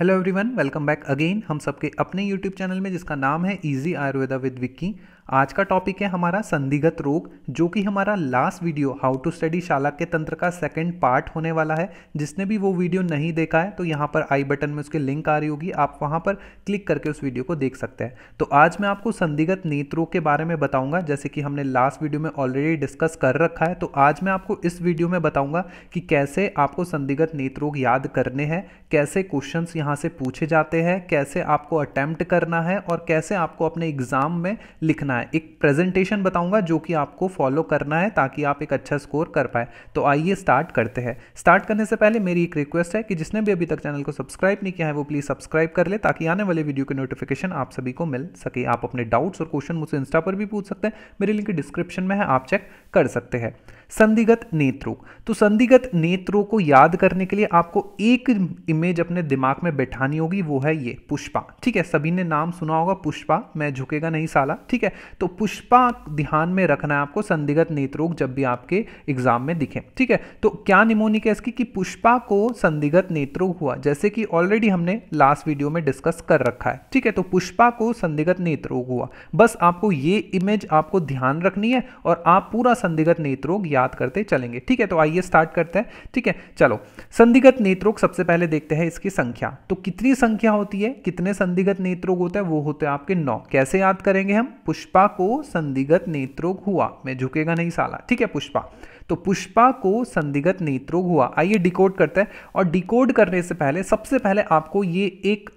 hello everyone welcome back again हम सबके अपने यूट्यूब चैनल में जिसका नाम है इजी आयुर्वेदा विद विक्की आज का टॉपिक है हमारा संधिगत रोग जो कि हमारा last video how to study शाला के तंत्र का सेकंड पार्ट होने वाला है जिसने भी वो वीडियो नहीं देखा है तो यहाँ पर आई बटन में उसकी लिंक आ रही होगी आप वहाँ पर क्लिक करके उस वीडियो को देख सकते हैं तो आज मैं आपको संधिगत नेत्रों के बारे में बताऊँगा जैसे कि हमने लास्ट वीडियो में ऑलरेडी डिस्कस कर रखा है तो आज मैं आपको इस वीडियो में बताऊँगा कि कैसे आपको संधिगत रोग याद करने हैं कैसे क्वेश्चन यहाँ से पूछे जाते हैं कैसे आपको अटैम्प्ट करना है और कैसे आपको अपने एग्जाम में लिखना है है एक प्रेजेंटेशन बताऊंगा जो कि आपको फॉलो करना है ताकि आप एक अच्छा स्कोर कर पाए तो आइए स्टार्ट करते हैं स्टार्ट करने से पहले मेरी एक रिक्वेस्ट है कि जिसने भी अभी तक चैनल को सब्सक्राइब नहीं किया है वो प्लीज़ सब्सक्राइब कर ले ताकि आने वाले वीडियो के नोटिफिकेशन आप सभी को मिल सके आप अपने डाउट्स और क्वेश्चन मुझसे इंस्टा पर भी पूछ सकते हैं मेरे लिंक डिस्क्रिप्शन में है आप चेक कर सकते हैं संधिगत नेत्रों तो संधिगत नेत्रों को याद करने के लिए आपको एक इमेज अपने दिमाग में बैठानी होगी वो है ये पुष्पा ठीक है सभी ने नाम सुना होगा पुष्पा मैं झुकेगा नहीं साला ठीक है तो पुष्पा ध्यान में रखना है आपको संधिगत नेत्रों जब भी आपके एग्जाम में दिखे ठीक है तो क्या निमोनिक है इसकी कि पुष्पा को संधिगत नेत्रोग हुआ जैसे कि ऑलरेडी हमने लास्ट वीडियो में डिस्कस कर रखा है ठीक है तो पुष्पा को संधिगत नेत्रोग हुआ बस आपको ये इमेज आपको ध्यान रखनी है और आप पूरा संधिगत नेत्रोग याद याद करते चलेंगे ठीक है तो आइए स्टार्ट करते हैं ठीक है चलो संधिगत नेत्रोग सबसे पहले देखते हैं इसकी संख्या तो कितनी संख्या होती है कितने संधिगत नेत्रोग होते हैं वो होते हैं आपके नौ कैसे याद करेंगे हम पुष्पा को संधिगत नेत्रोग हुआ मैं झुकेगा नहीं साला ठीक है पुष्पा तो पुष्पा को संधिगत नेत्रोग हुआ आइए डिकोड करते हैं और डिकोड करने से पहले सबसे पहले आपको ये एक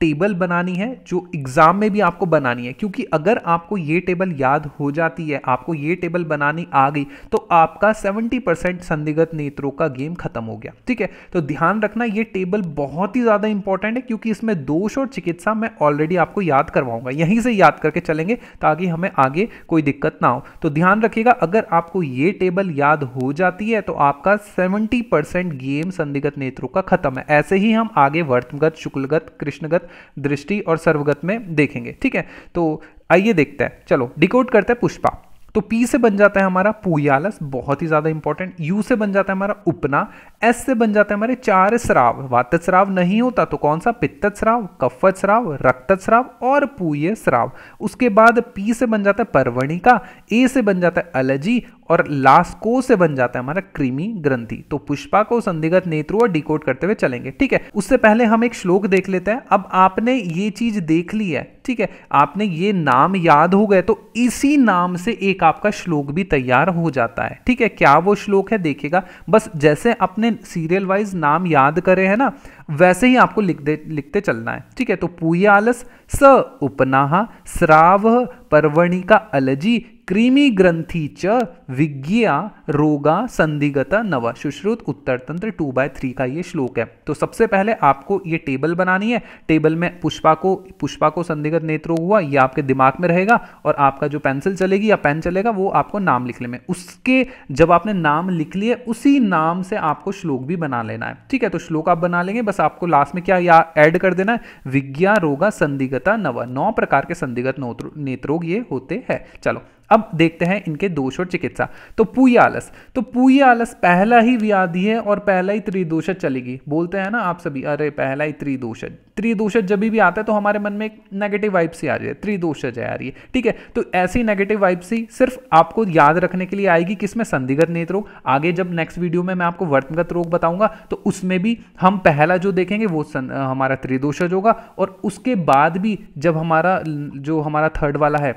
टेबल बनानी है जो एग्ज़ाम में भी आपको बनानी है क्योंकि अगर आपको ये टेबल याद हो जाती है आपको ये टेबल बनानी आ गई तो आपका 70 परसेंट संदिग्ध नेत्रों का गेम खत्म हो गया ठीक है तो ध्यान रखना ये टेबल बहुत ही ज़्यादा इंपॉर्टेंट है क्योंकि इसमें दोष और चिकित्सा मैं ऑलरेडी आपको याद करवाऊंगा यहीं से याद करके चलेंगे ताकि हमें आगे कोई दिक्कत ना हो तो ध्यान रखिएगा अगर आपको ये टेबल याद हो जाती है तो आपका सेवेंटी परसेंट गेम संदिग्ध नेत्रों का खत्म है ऐसे ही हम आगे वर्तमगत शुक्लगत कृष्णगत अंतर्गत दृष्टि और सर्वगत में देखेंगे ठीक है तो आइए देखते हैं चलो डिकोड करते हैं पुष्पा तो P से बन जाता है हमारा पुयालस बहुत ही ज्यादा इंपॉर्टेंट U से बन जाता है हमारा उपना S से बन जाता है हमारे चार श्राव वात श्राव नहीं होता तो कौन सा पित्त श्राव कफत श्राव रक्त श्राव और पुय श्राव उसके बाद P से बन जाता है परवणिका A से बन जाता है अलजी और लास्को से बन जाता है हमारा क्रीमी ग्रंथि तो पुष्पा को संधिगत नेत्रों और डिकोड करते हुए चलेंगे ठीक है उससे पहले हम एक श्लोक देख लेते हैं अब आपने ये चीज देख ली है ठीक है आपने ये नाम याद हो गए तो इसी नाम से एक आपका श्लोक भी तैयार हो जाता है ठीक है क्या वो श्लोक है देखिएगा बस जैसे अपने सीरियल वाइज नाम याद करे है ना वैसे ही आपको लिख दे लिखते चलना है ठीक है तो पूया आलस स उपनाहा श्राव पर्वणिका अलजी क्रीमी ग्रंथि च विज्ञा रोगा संधिगता नवा सुश्रुत उत्तर तंत्र टू बाय थ्री का ये श्लोक है तो सबसे पहले आपको ये टेबल बनानी है टेबल में पुष्पा को पुष्पा को संधिगत नेत्र हुआ ये आपके दिमाग में रहेगा और आपका जो पेंसिल चलेगी या पेन चलेगा वो आपको नाम लिखने में उसके जब आपने नाम लिख लिए उसी नाम से आपको श्लोक भी बना लेना है ठीक है तो श्लोक आप बना लेंगे बस आपको लास्ट में क्या या ऐड कर देना है विज्ञा रोगा संधिगता नवा नौ प्रकार के संधिगत नेत्रोग ये होते हैं चलो अब देखते हैं इनके दोष और चिकित्सा तो पुई आलस तो पुई आलस पहला ही व्याधि है और पहला ही त्रिदोषज चलेगी बोलते हैं ना आप सभी अरे पहला ही त्रिदोषज त्रिदोषज जब भी आता है तो हमारे मन में एक नेगेटिव वाइब सी आ रही है त्रिदोषज है आ रही है ठीक है तो ऐसी नेगेटिव वाइब सी सिर्फ आपको याद रखने के लिए आएगी किसमें संधिगत नेत्र रोग आगे जब नेक्स्ट वीडियो में मैं आपको वर्तगत रोग बताऊंगा तो उसमें भी हम पहला जो देखेंगे वो हमारा त्रिदोषज होगा और उसके बाद भी जब हमारा जो हमारा थर्ड वाला है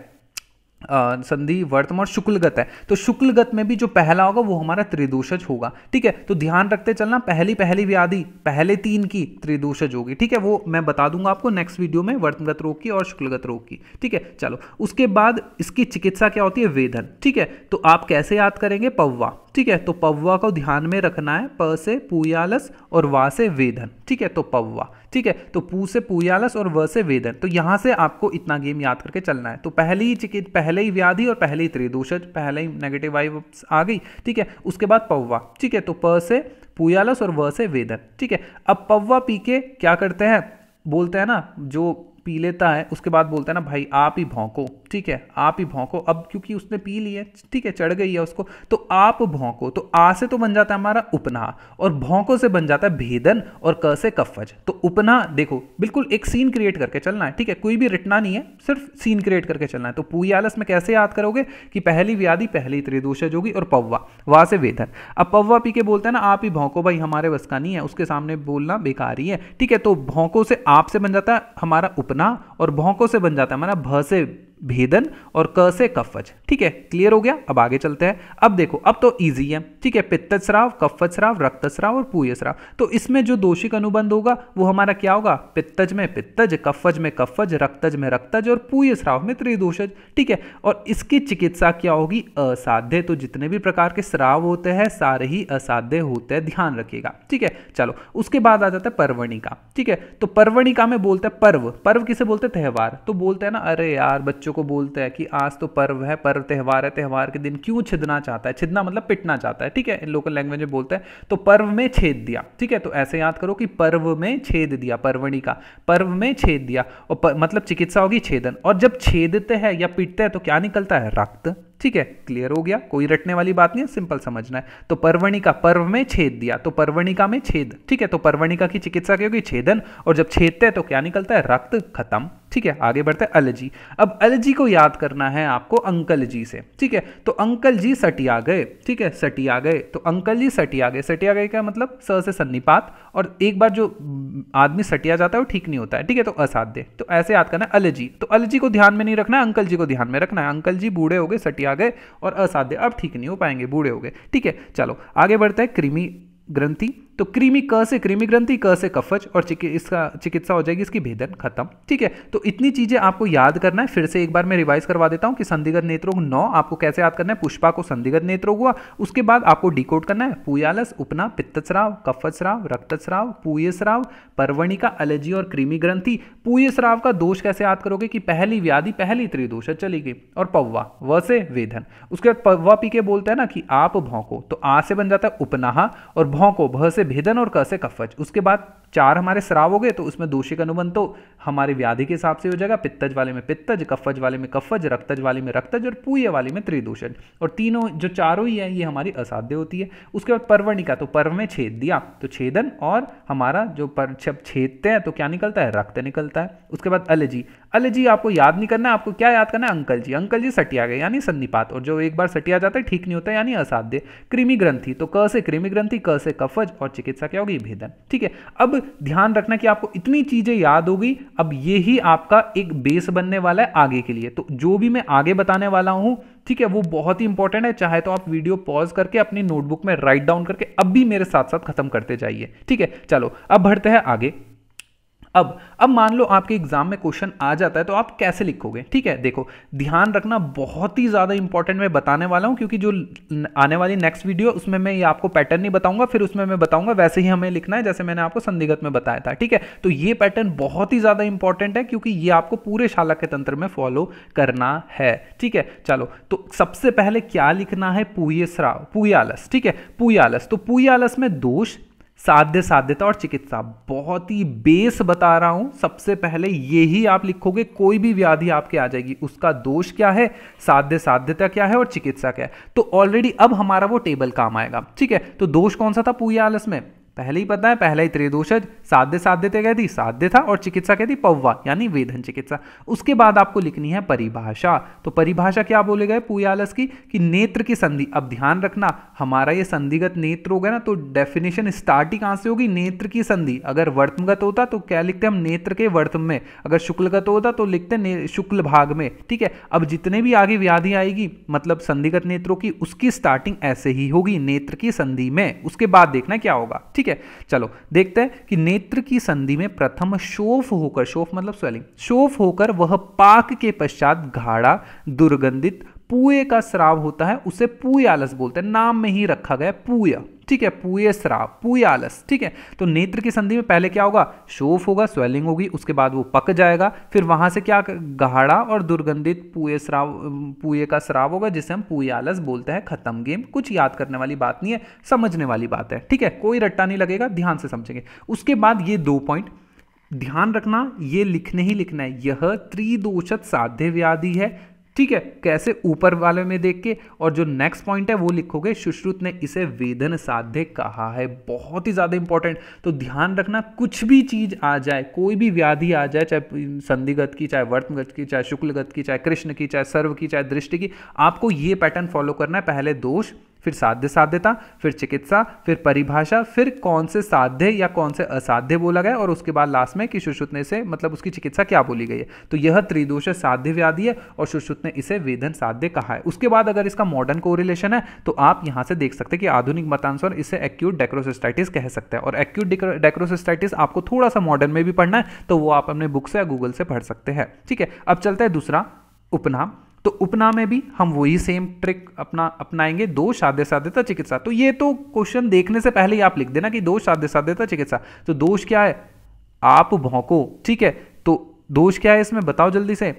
संधि वर्तम और शुक्लगत है तो शुक्लगत में भी जो पहला होगा वो हमारा त्रिदोषज होगा ठीक है तो ध्यान रखते चलना पहली पहली व्याधि पहले तीन की त्रिदोषज होगी ठीक है वो मैं बता दूंगा आपको नेक्स्ट वीडियो में वर्तमगत रोग की और शुक्लगत रोग की ठीक है चलो उसके बाद इसकी चिकित्सा क्या होती है वेधन ठीक है तो आप कैसे याद करेंगे पौवा ठीक है तो पव्वा को ध्यान में रखना है प से पुयालस और वा से वेदन ठीक है तो पव्वा ठीक है तो पू से पुयालस और व से वेदन तो यहां से आपको इतना गेम याद करके चलना है तो पहले ही चिकित पहले ही व्याधि और पहले ही त्रिदोष पहले ही नेगेटिव वाइव आ गई ठीक है उसके बाद पव्वा ठीक है तो प से पुयालस और व से वेदन ठीक है अब पव्वा पी के क्या करते हैं बोलते हैं ना जो पी लेता है उसके बाद बोलता है ना भाई आप ही भौंको ठीक है आप ही भौंको अब क्योंकि उसने पी ली है ठीक है चढ़ गई है उसको तो आप भौंको तो आ से तो बन जाता है हमारा उपना और भौंको से बन जाता है भेदन और क से कफज तो उपना देखो बिल्कुल एक सीन क्रिएट करके चलना है ठीक है कोई भी रिटना नहीं है सिर्फ सीन क्रिएट करके चलना है तो पूई आलस में कैसे याद करोगे कि पहली व्याधि पहली त्रिदोषज होगी और पौवा वहां से वेदन अब पौवा पी के बोलते हैं ना आप ही भौंको भाई हमारे बस का नहीं है उसके सामने बोलना बेकार ही है ठीक है तो भौंको से आप से बन जाता है हमारा उपना भोंकना और भौंकों से बन जाता है माना भ से भेदन और क से कफज ठीक है क्लियर हो गया अब आगे चलते हैं अब देखो अब तो ईजी है ठीक है पित्त स्राव रक्त स्राव और पूय स्राव तो इसमें जो दोषिक अनुबंध होगा वो हमारा क्या होगा पित्तज में पित्तज कफज में कफज रक्तज में रक्तज और स्राव में त्रिदोषज ठीक है और इसकी चिकित्सा क्या होगी असाध्य तो जितने भी प्रकार के स्राव होते हैं सारे ही असाध्य होते हैं ध्यान रखिएगा ठीक है चलो उसके बाद आ जाता है पर्वणिका ठीक है तो पर्वणिका में बोलते हैं पर्व पर्व किसे बोलते हैं त्यौहार तो बोलते हैं ना अरे यार बच्चों को बोलते हैं कि आज तो पर्व है पर्व हर त्यौहार है त्यौहार के दिन क्यों छिदना चाहता है छिदना मतलब पिटना चाहता है ठीक है इन लोकल लैंग्वेज में बोलते हैं तो पर्व में छेद दिया ठीक है तो ऐसे याद करो कि पर्व में छेद दिया पर्वणी का पर्व में छेद दिया और पर, मतलब चिकित्सा होगी छेदन और जब छेदते हैं या पिटते हैं तो क्या निकलता है रक्त ठीक है क्लियर हो गया कोई रटने वाली बात नहीं है सिंपल समझना है तो पर्वणिका पर्व में छेद दिया तो पर्वणिका में छेद ठीक है तो पर्वणिका की चिकित्सा क्योंकि छेदन और जब छेदते हैं तो क्या निकलता है रक्त खत्म ठीक है आगे बढ़ते हैं अलजी अब अलजी को याद करना है आपको अंकल जी से ठीक है तो अंकल जी सटिया गए ठीक है सटिया गए तो अंकल जी सटिया गए सटिया गए क्या मतलब स से सन्निपात और एक बार जो आदमी सटिया जाता है वो ठीक नहीं होता है ठीक है तो असाध्य तो ऐसे याद करना है अलजी तो अलजी को ध्यान में नहीं रखना है अंकल जी को ध्यान में रखना है अंकल जी बूढ़े हो गए सटिया गए और असाध्य अब ठीक नहीं हो पाएंगे बूढ़े हो गए ठीक है चलो आगे बढ़ते हैं कृमि ग्रंथि तो क्रीमी क से कृमि ग्रंथि क से कफज और इसका चिकित्सा हो जाएगी इसकी भेदन खत्म ठीक है तो इतनी चीजें आपको याद करना है फिर से एक बार मैं रिवाइज करवा देता हूं कि संदिग्ध नेत्रोग नौ आपको कैसे याद करना है पुष्पा को संधिगत नेत्रोग हुआ उसके बाद आपको डिकोड करना है पुयालस उपना पित्तस्राव कफस्राव रक्तस्राव पुयस्राव पर्वणिका एलर्जी और कृमि ग्रंथि पुयस्राव का दोष कैसे याद करोगे कि पहली व्याधि पहली त्रिदोष चली गई और पौवा व से वेधन उसके बाद पौवा पी के बोलते हैं ना कि आप भौंको तो आ से बन जाता है उपनाहा और भौंको भ से भेदन और क से कफज उसके बाद चार हमारे श्राव हो गए तो उसमें का अनुबंध तो हमारे व्याधि के हिसाब से हो जाएगा पित्तज वाले में पित्तज कफज वाले में कफज रक्तज वाले में रक्तज और पूय वाले में त्रिदोषज और तीनों जो चारों ही है ये हमारी असाध्य होती है उसके बाद पर्वणिका तो पर्व में छेद दिया तो छेदन और हमारा जो पर जब छेदते हैं तो क्या निकलता है रक्त निकलता है उसके बाद अलजी अलजी आपको याद नहीं करना आपको क्या याद करना है अंकल जी अंकल जी सटिया गए यानी सन्निपात और जो एक बार सटिया जाता है ठीक नहीं होता यानी असाध्य कृमि ग्रंथि तो क से कृमि ग्रंथि क से कफज और चिकित्सा क्या होगी भेदन ठीक है अब ध्यान रखना कि आपको इतनी चीजें याद होगी अब ये ही आपका एक बेस बनने वाला है आगे के लिए तो जो भी मैं आगे बताने वाला हूं ठीक है वो बहुत ही इंपॉर्टेंट है चाहे तो आप वीडियो पॉज करके अपनी नोटबुक में राइट डाउन करके अब भी मेरे साथ साथ खत्म करते जाइए ठीक है चलो अब बढ़ते हैं आगे अब अब मान लो आपके एग्जाम में क्वेश्चन आ जाता है तो आप कैसे लिखोगे ठीक है देखो ध्यान रखना बहुत ही ज़्यादा इंपॉर्टेंट मैं बताने वाला हूं क्योंकि जो आने वाली नेक्स्ट वीडियो उसमें मैं ये आपको पैटर्न नहीं बताऊंगा फिर उसमें मैं बताऊंगा वैसे ही हमें लिखना है जैसे मैंने आपको संधिगत में बताया था ठीक है तो ये पैटर्न बहुत ही ज़्यादा इंपॉर्टेंट है क्योंकि ये आपको पूरे शाला के तंत्र में फॉलो करना है ठीक है चलो तो सबसे पहले क्या लिखना है पुयसरा पुयालस ठीक है पुयालस तो पुयालस में दोष साध्य साध्यता और चिकित्सा बहुत ही बेस बता रहा हूं सबसे पहले ये ही आप लिखोगे कोई भी व्याधि आपके आ जाएगी उसका दोष क्या है साध्य साध्यता क्या है और चिकित्सा क्या है तो ऑलरेडी अब हमारा वो टेबल काम आएगा ठीक है तो दोष कौन सा था पूया आलस में पहले ही पता है पहला ही त्रिदोषज साध्य साध्य कह दी साध्य था और चिकित्सा कह दी यानी वेधन चिकित्सा उसके बाद आपको लिखनी है परिभाषा तो परिभाषा क्या बोले गए पुयालस की कि नेत्र की संधि अब ध्यान रखना हमारा ये संधिगत नेत्र होगा ना तो डेफिनेशन स्टार्ट ही से होगी नेत्र की संधि अगर वर्तमगत होता तो क्या लिखते हम नेत्र के वर्तम में अगर शुक्लगत होता तो लिखते शुक्ल भाग में ठीक है अब जितने भी आगे व्याधि आएगी मतलब संधिगत नेत्रों की उसकी स्टार्टिंग ऐसे ही होगी नेत्र की संधि में उसके बाद देखना क्या होगा ठीक है चलो देखते हैं कि नेत्र नेत्र की संधि में प्रथम शोफ होकर शोफ मतलब स्वेलिंग शोफ होकर वह पाक के पश्चात घाड़ा दुर्गंधित पुए का श्राव होता है उसे पूयालस बोलते हैं नाम में ही रखा गया पूया ठीक है पुए श्राव आलस ठीक है तो नेत्र की संधि में पहले क्या होगा शोफ होगा स्वेलिंग होगी उसके बाद वो पक जाएगा फिर वहां से क्या गाढ़ा और दुर्गंधित पुए श्राव पुए का श्राव होगा जिसे हम पुए आलस बोलते हैं खत्म गेम कुछ याद करने वाली बात नहीं है समझने वाली बात है ठीक है कोई रट्टा नहीं लगेगा ध्यान से समझेंगे उसके बाद ये दो पॉइंट ध्यान रखना ये लिखने ही लिखना है यह त्रिदोषत साध्य व्याधि है ठीक है कैसे ऊपर वाले में देख के और जो नेक्स्ट पॉइंट है वो लिखोगे सुश्रुत ने इसे वेदन साध्य कहा है बहुत ही ज़्यादा इंपॉर्टेंट तो ध्यान रखना कुछ भी चीज़ आ जाए कोई भी व्याधि आ जाए चाहे संधिगत की चाहे वर्तमगत की चाहे शुक्लगत की चाहे कृष्ण की चाहे सर्व की चाहे दृष्टि की आपको ये पैटर्न फॉलो करना है पहले दोष फिर साध्य साध्यता फिर चिकित्सा फिर परिभाषा फिर कौन से साध्य या कौन से असाध्य बोला गया और उसके बाद लास्ट में कि सुश्रुतने से मतलब उसकी चिकित्सा क्या बोली गई है तो यह त्रिदोष साध्य व्याधि है और सुश्रुत ने इसे वेदन साध्य कहा है उसके बाद अगर इसका मॉडर्न कोरिलेशन है तो आप यहां से देख सकते हैं कि आधुनिक मतानुसार इसे एक्यूट डेक्रोसिस्टाइटिस कह सकते हैं और एक्यूट डेक्रोसिस्टाइटिस आपको थोड़ा सा मॉडर्न में भी पढ़ना है तो वो आप अपने बुक से या गूगल से पढ़ सकते हैं ठीक है अब चलते हैं दूसरा उपनाम तो उपना में भी हम वही सेम ट्रिक अपना अपनाएंगे दो साध्य साध्यता चिकित्सा तो ये तो क्वेश्चन देखने से पहले ही आप लिख देना कि दोष साध्य साध्यता चिकित्सा तो दोष क्या है आप भौंको ठीक है तो दोष क्या है इसमें बताओ जल्दी से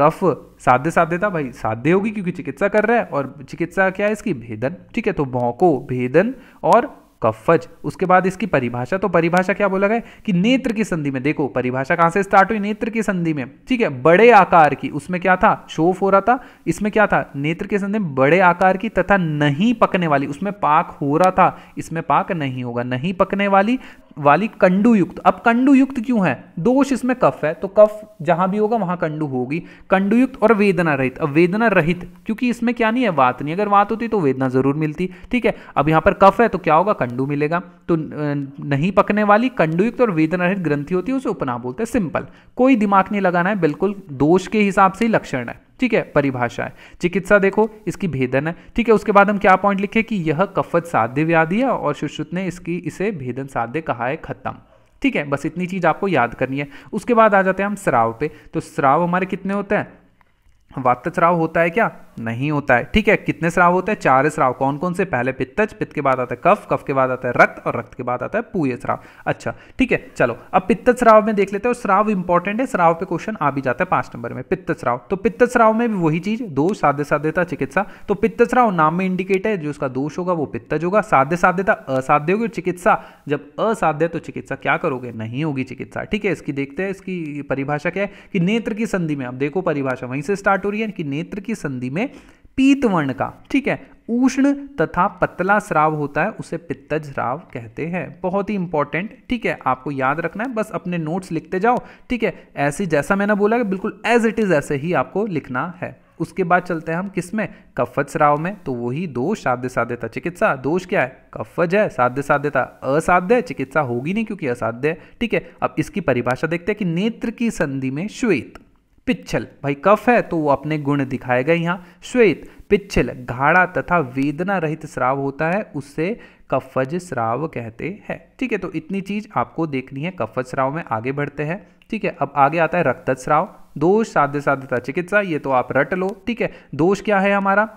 कफ साध्य साध्यता भाई साध्य होगी क्योंकि चिकित्सा कर रहा है और चिकित्सा क्या है इसकी भेदन ठीक है तो भौंको भेदन और कफज उसके बाद इसकी परिभाषा तो परिभाषा क्या बोला गया कि नेत्र की संधि में देखो परिभाषा कहां से स्टार्ट हुई नेत्र की संधि में ठीक है बड़े आकार की उसमें क्या था शोफ हो रहा था इसमें क्या था नेत्र की संधि में बड़े आकार की तथा नहीं पकने वाली उसमें पाक हो रहा था इसमें पाक नहीं होगा नहीं पकने वाली वाली कंडु युक्त अब कंडु युक्त क्यों है दोष इसमें कफ है तो कफ जहां भी होगा वहां कंडु होगी कंडु युक्त और वेदना रहित अब वेदना रहित क्योंकि इसमें क्या नहीं है वात नहीं अगर वात होती तो वेदना जरूर मिलती ठीक है अब यहां पर कफ है तो क्या होगा कंडु मिलेगा तो नहीं पकने वाली कंडुयुक्त और वेदना रहित ग्रंथि होती है उसे उपना बोलते हैं सिंपल कोई दिमाग नहीं लगाना है बिल्कुल दोष के हिसाब से ही लक्षण है ठीक है परिभाषा है चिकित्सा देखो इसकी भेदन है ठीक है उसके बाद हम क्या पॉइंट लिखे कि यह कफत साध्य व्याधि है और सुश्रुत ने इसकी इसे भेदन साध्य कहा है खत्म ठीक है बस इतनी चीज़ आपको याद करनी है उसके बाद आ जाते हैं हम श्राव पे तो श्राव हमारे कितने होते हैं वात श्राव होता है क्या नहीं होता है ठीक है कितने स्राव होते हैं चार स्राव कौन कौन से पहले पित्तज पित्त के बाद आता है कफ कफ के बाद आता है रक्त और रक्त के बाद आता है पूय स्राव अच्छा ठीक है चलो अब पित्त स्राव में देख लेते हैं स्राव इंपॉर्टेंट है स्राव पे क्वेश्चन आ भी जाता है पांच नंबर में पित्त स्राव तो पित्त स्राव में भी वही चीज दोष साध्य साध्यता चिकित्सा तो पित्त स्राव नाम में इंडिकेट है जो उसका दोष होगा वो पित्तज होगा साध्य साध्यता असाध्य होगी चिकित्सा जब असाध्य तो चिकित्सा क्या करोगे नहीं होगी चिकित्सा ठीक है इसकी देखते हैं इसकी परिभाषा क्या है कि नेत्र की संधि में अब देखो परिभाषा वहीं से स्टार्ट हो रही है कि नेत्र की संधि में में पीत वर्ण का ठीक है उष्ण तथा पतला श्राव होता है उसे पित्तज श्राव कहते हैं बहुत ही इंपॉर्टेंट ठीक है आपको याद रखना है बस अपने नोट्स लिखते जाओ ठीक है ऐसे जैसा मैंने बोला कि बिल्कुल एज इट इज़ ऐसे ही आपको लिखना है उसके बाद चलते हैं हम किस में कफज श्राव में तो वही दोष साध्य साध्यता चिकित्सा दोष क्या है कफज है साध्य साध्यता असाध्य चिकित्सा होगी नहीं क्योंकि असाध्य है ठीक है अब इसकी परिभाषा देखते हैं कि नेत्र की संधि में श्वेत पिच्छल भाई कफ है तो वो अपने गुण दिखाएगा यहाँ श्वेत पिच्छल घाड़ा तथा वेदना रहित श्राव होता है उससे कफज श्राव कहते हैं ठीक है तो इतनी चीज आपको देखनी है कफज श्राव में आगे बढ़ते हैं ठीक है अब आगे आता है रक्त श्राव दोष साध्य साध्यता चिकित्सा ये तो आप रट लो ठीक है दोष क्या है हमारा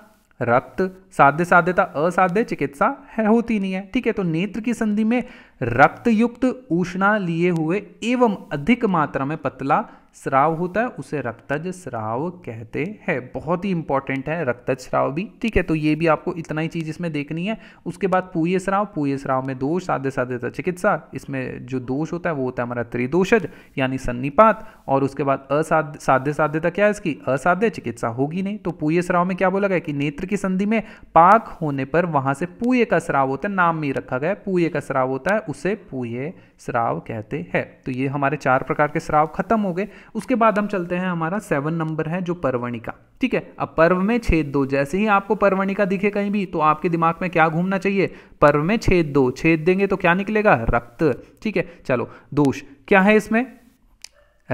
रक्त साध्य साध्यता असाध्य चिकित्सा है होती नहीं है ठीक है तो नेत्र की संधि में रक्तयुक्त उष्णा लिए हुए एवं अधिक मात्रा में पतला श्राव होता है उसे रक्तज स्राव कहते हैं बहुत ही इंपॉर्टेंट है रक्तज स्राव भी ठीक है तो ये भी आपको इतना ही चीज़ इसमें देखनी है उसके बाद पूय श्राव पूय श्राव में दोष साधे साधे तो चिकित्सा इसमें जो दोष होता है वो होता है हमारा त्रिदोषज यानी सन्निपात और उसके बाद असाध्य साध्य साध्यता क्या है इसकी असाध्य चिकित्सा होगी नहीं तो पूय श्राव में क्या बोला गया कि नेत्र की संधि में पाक होने पर वहां से पूय का श्राव होता है नाम में रखा गया पूय का श्राव होता है उसे पूये स्राव कहते हैं तो ये हमारे चार प्रकार के स्राव खत्म हो गए उसके बाद हम चलते हैं हमारा सेवन नंबर है जो पर्वणिका ठीक है अब पर्व में छेद दो जैसे ही आपको पर्वणिका दिखे कहीं भी तो आपके दिमाग में क्या घूमना चाहिए पर्व में छेद दो छेद देंगे तो क्या निकलेगा रक्त ठीक है चलो दोष क्या है इसमें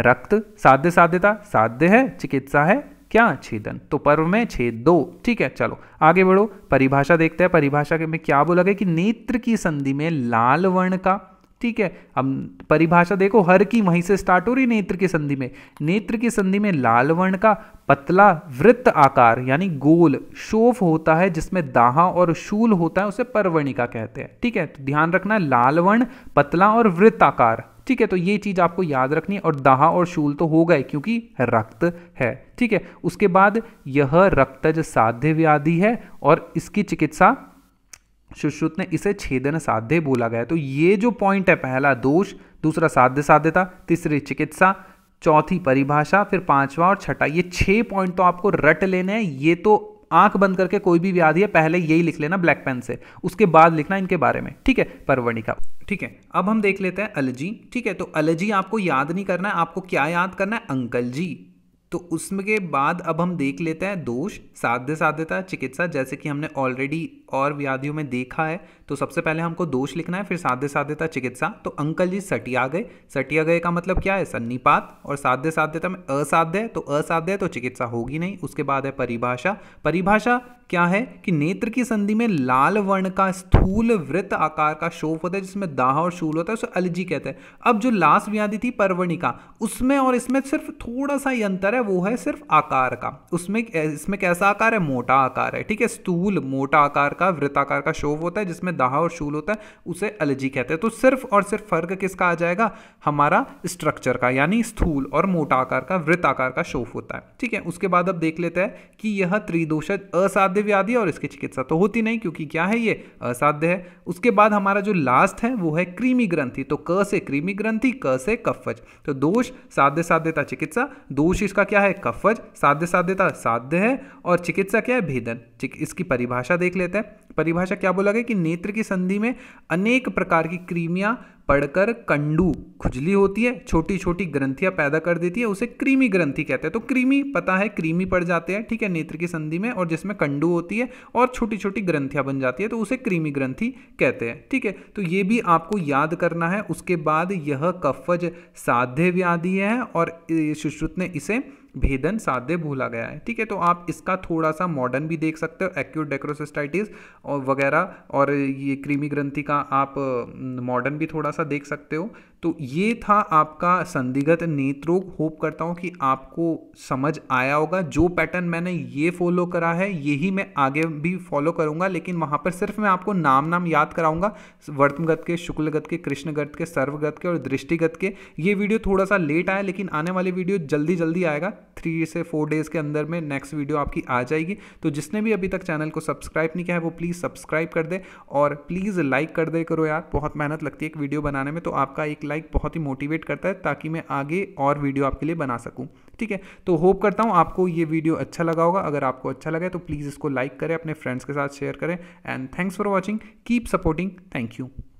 रक्त साध्य साध्यता साध्य है चिकित्सा है क्या छेदन तो पर्व में छेद दो ठीक है चलो आगे बढ़ो परिभाषा देखते हैं परिभाषा में क्या बोला गया कि नेत्र की संधि में लाल वर्ण का ठीक है अब परिभाषा देखो हर की वहीं से स्टार्ट हो रही नेत्र की संधि में नेत्र की संधि में लाल वर्ण का पतला वृत्त आकार यानी गोल शोफ होता है जिसमें दाहा और शूल होता है उसे परवर्णिका कहते हैं ठीक है तो ध्यान रखना लाल वर्ण पतला और वृत्त आकार ठीक है तो ये चीज़ आपको याद रखनी और दहा और शूल तो हो गए क्योंकि रक्त है ठीक है उसके बाद यह रक्तज साध्य व्याधि है और इसकी चिकित्सा सुश्रुत ने इसे छेदन साध्य बोला गया तो ये जो पॉइंट है पहला दोष दूसरा साध्य साध्यता तीसरी चिकित्सा चौथी परिभाषा फिर पांचवा और छठा ये छह पॉइंट तो आपको रट लेने हैं ये तो आंख बंद करके कोई भी व्याधि है पहले यही लिख लेना ब्लैक पेन से उसके बाद लिखना इनके बारे में ठीक है परवणिका ठीक है अब हम देख लेते हैं अलजी ठीक है तो अलजी आपको याद नहीं करना है आपको क्या याद करना है अंकल जी तो उसमें के बाद अब हम देख लेते हैं दोष साध्य साध्यता चिकित्सा जैसे कि हमने ऑलरेडी और व्याधियों में देखा है तो सबसे पहले हमको दोष लिखना है फिर साध्य साध्यता चिकित्सा तो अंकल जी सटिया गए सटिया गए का मतलब क्या है सन्निपात और साध्य साध्यता में असाध्य तो असाध्य तो चिकित्सा होगी नहीं उसके बाद है परिभाषा परिभाषा क्या है कि नेत्र की संधि में लाल वर्ण का स्थूल वृत्त आकार का शोफ होता है जिसमें दाह और शूल होता है उसे अलजी कहते हैं अब जो लास्ट व्याधि थी पर्वणिका उसमें और इसमें सिर्फ थोड़ा सा अंतर है वो है सिर्फ आकार का उसमें इसमें कैसा आकार है मोटा आकार है ठीक है स्थूल मोटा आकार का वृत्ताकार का शोव होता है जिसमें दाहा और शूल होता है उसे एलर्जी कहते हैं तो सिर्फ और सिर्फ फर्क किसका आ जाएगा हमारा स्ट्रक्चर का यानी स्थूल और मोटा आकार का वृत्ताकार का शोव होता है ठीक है उसके बाद अब देख लेते हैं कि यह त्रिदोष असाध्य व्याधि और इसकी चिकित्सा तो होती नहीं क्योंकि क्या है ये असाध्य है उसके बाद हमारा जो लास्ट है वो है क्रीमी ग्रंथि तो क से क्रीमी ग्रंथि क से कफज तो दोष साध्य साध्यता चिकित्सा दोष इसका क्या है कफज साध्य साध्यता साध्य है और चिकित्सा क्या है भेदन इसकी परिभाषा देख लेते हैं परिभाषा क्या बोला गया कि नेत्र की संधि में अनेक प्रकार की क्रीमियां पड़कर कंडू खुजली होती है छोटी छोटी ग्रंथियां पैदा कर देती है उसे क्रीमी ग्रंथि कहते हैं तो क्रीमी पता है क्रीमी पड़ जाते हैं ठीक है नेत्र की संधि में और जिसमें कंडू होती है और छोटी छोटी ग्रंथियां बन जाती है तो उसे क्रीमी ग्रंथि कहते हैं ठीक है तो ये भी आपको याद करना है उसके बाद यह कफज साध्य व्याधि है और सुश्रुत ने इसे भेदन साध्य भूला गया है ठीक है तो आप इसका थोड़ा सा मॉडर्न भी देख सकते हो एक्यूट डेक्रोसिस्टाइटिस और वगैरह और ये क्रीमी ग्रंथि का आप मॉडर्न भी थोड़ा सा देख सकते हो तो ये था आपका संदिग्ध नेत्रोग होप करता हूँ कि आपको समझ आया होगा जो पैटर्न मैंने ये फॉलो करा है यही मैं आगे भी फॉलो करूँगा लेकिन वहाँ पर सिर्फ मैं आपको नाम नाम याद कराऊंगा वर्तमगत के शुक्लगत के कृष्णगत के सर्वगत के और दृष्टिगत के ये वीडियो थोड़ा सा लेट आया लेकिन आने वाली वीडियो जल्दी जल्दी आएगा थ्री से फोर डेज़ के अंदर में नेक्स्ट वीडियो आपकी आ जाएगी तो जिसने भी अभी तक चैनल को सब्सक्राइब नहीं किया है वो प्लीज़ सब्सक्राइब कर दे और प्लीज़ लाइक कर दे करो यार बहुत मेहनत लगती है एक वीडियो बनाने में तो आपका एक लाइक बहुत ही मोटिवेट करता है ताकि मैं आगे और वीडियो आपके लिए बना सकूँ ठीक है तो होप करता हूँ आपको ये वीडियो अच्छा लगा होगा अगर आपको अच्छा लगा तो प्लीज़ इसको लाइक करें अपने फ्रेंड्स के साथ शेयर करें and thanks for watching keep supporting thank you